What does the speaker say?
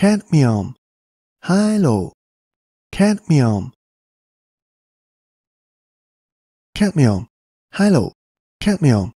cadmium hilo cadmium cadmium hilo cadmium